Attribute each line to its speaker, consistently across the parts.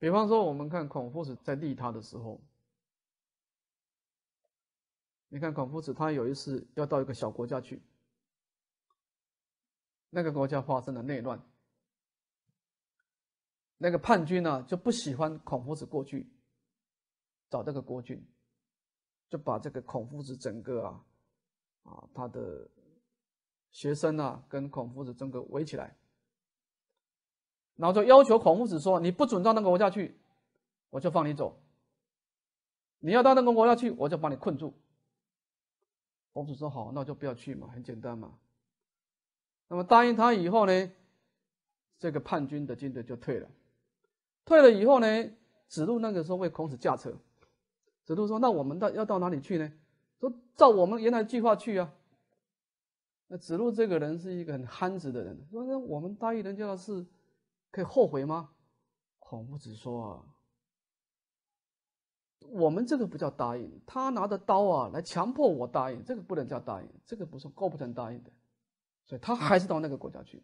Speaker 1: 比方说，我们看孔夫子在利他的时候，你看孔夫子，他有一次要到一个小国家去，那个国家发生了内乱，那个叛军呢就不喜欢孔夫子过去，找这个国君，就把这个孔夫子整个啊，啊他的学生啊，跟孔夫子整个围起来。然后就要求孔夫子说：“你不准到那个国家去，我就放你走；你要到那个国家去，我就把你困住。”孔子说：“好，那我就不要去嘛，很简单嘛。”那么答应他以后呢，这个叛军的军队就退了。退了以后呢，子路那个时候为孔子驾车。子路说：“那我们到要到哪里去呢？”说：“照我们原来计划去啊。”那子路这个人是一个很憨直的人，说：“我们答应人家的事。”可以后悔吗？孔夫子说：“我们这个不叫答应，他拿着刀啊来强迫我答应，这个不能叫答应，这个不是够不成答应的。”所以，他还是到那个国家去。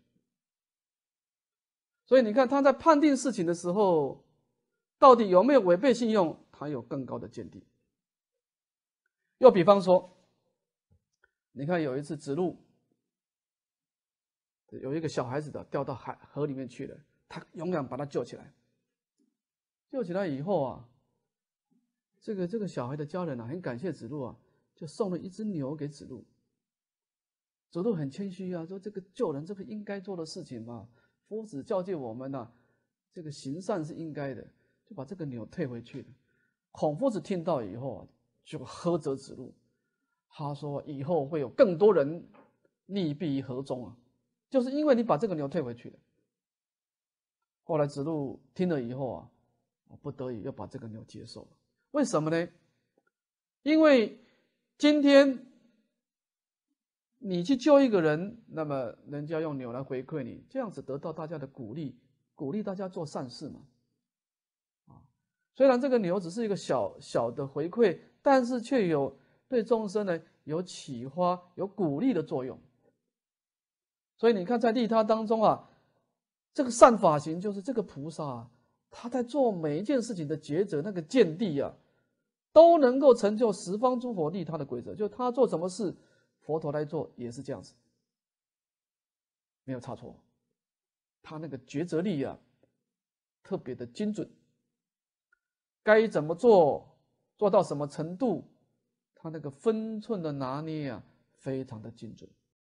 Speaker 1: 所以，你看他在判定事情的时候，到底有没有违背信用，他有更高的鉴定。又比方说，你看有一次指路，有一个小孩子的掉到海河里面去了。他勇敢把他救起来，救起来以后啊，这个这个小孩的家人啊，很感谢子路啊，就送了一只牛给子路。子路很谦虚啊，说这个救人这个应该做的事情嘛，夫子教诫我们呐，这个行善是应该的，就把这个牛退回去了。孔夫子听到以后啊，就呵责子路，他说以后会有更多人溺毙于河中啊，就是因为你把这个牛退回去了。后来子路听了以后啊，不得已要把这个牛接受了。为什么呢？因为今天你去救一个人，那么人家用牛来回馈你，这样子得到大家的鼓励，鼓励大家做善事嘛。啊，虽然这个牛只是一个小小的回馈，但是却有对众生呢有启发、有鼓励的作用。所以你看，在利他当中啊。这个善法行就是这个菩萨啊，他在做每一件事情的抉择那个见地啊，都能够成就十方诸佛利他的规则，就他做什么事，佛陀来做也是这样子，没有差错。他那个抉择力啊，特别的精准。该怎么做，做到什么程度，他那个分寸的拿捏啊，非常的精准。